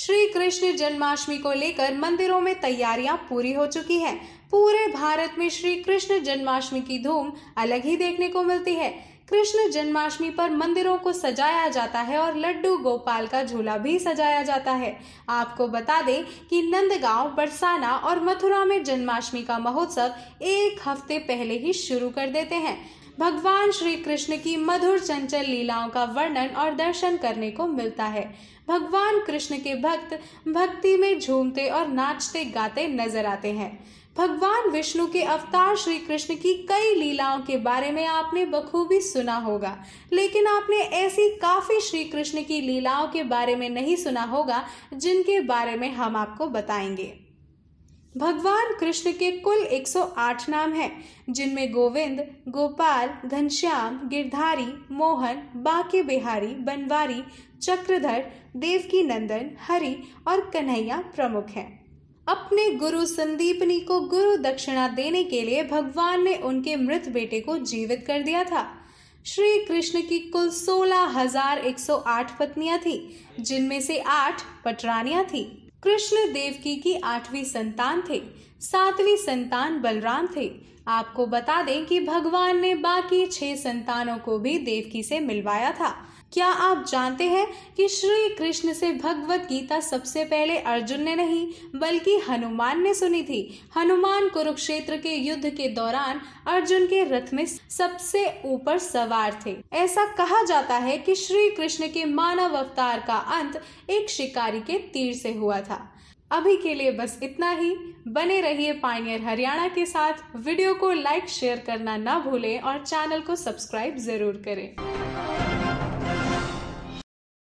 श्री कृष्ण जन्माष्टमी को लेकर मंदिरों में तैयारियां पूरी हो चुकी हैं पूरे भारत में श्री कृष्ण जन्माष्टमी की धूम अलग ही देखने को मिलती है कृष्ण जन्माष्टमी पर मंदिरों को सजाया जाता है और लड्डू गोपाल का झूला भी सजाया जाता है आपको बता दें कि नंदगांव बरसाना और मथुरा में जन्माष्टमी का महोत्सव एक हफ्ते पहले ही शुरू कर देते हैं भगवान श्री कृष्ण की मधुर चंचल लीलाओं का वर्णन और दर्शन करने को मिलता है भगवान कृष्ण के भक्त भक्ति में झूमते और नाचते गाते नजर आते हैं भगवान विष्णु के अवतार श्री कृष्ण की कई लीलाओं के बारे में आपने बखूबी सुना होगा लेकिन आपने ऐसी काफ़ी श्री कृष्ण की लीलाओं के बारे में नहीं सुना होगा जिनके बारे में हम आपको बताएंगे भगवान कृष्ण के कुल 108 नाम हैं जिनमें गोविंद गोपाल घनश्याम गिरधारी मोहन बाके बिहारी बनवारी चक्रधर देवकी नंदन हरि और कन्हैया प्रमुख हैं अपने गुरु संदीपनी को गुरु दक्षिणा देने के लिए भगवान ने उनके मृत बेटे को जीवित कर दिया था श्री कृष्ण की कुल सोलह हजार एक सौ आठ पत्नियां थी जिनमें से आठ पटरानियां थी कृष्ण देवकी की आठवीं संतान थे सातवीं संतान बलराम थे आपको बता दें कि भगवान ने बाकी छह संतानों को भी देवकी से मिलवाया था क्या आप जानते हैं कि श्री कृष्ण से भगवत गीता सबसे पहले अर्जुन ने नहीं बल्कि हनुमान ने सुनी थी हनुमान कुरुक्षेत्र के युद्ध के दौरान अर्जुन के रथ में सबसे ऊपर सवार थे ऐसा कहा जाता है कि श्री कृष्ण के मानव अवतार का अंत एक शिकारी के तीर से हुआ था अभी के लिए बस इतना ही बने रहिए पाइनियर हरियाणा के साथ वीडियो को लाइक शेयर करना ना भूलें और चैनल को सब्सक्राइब ज़रूर करें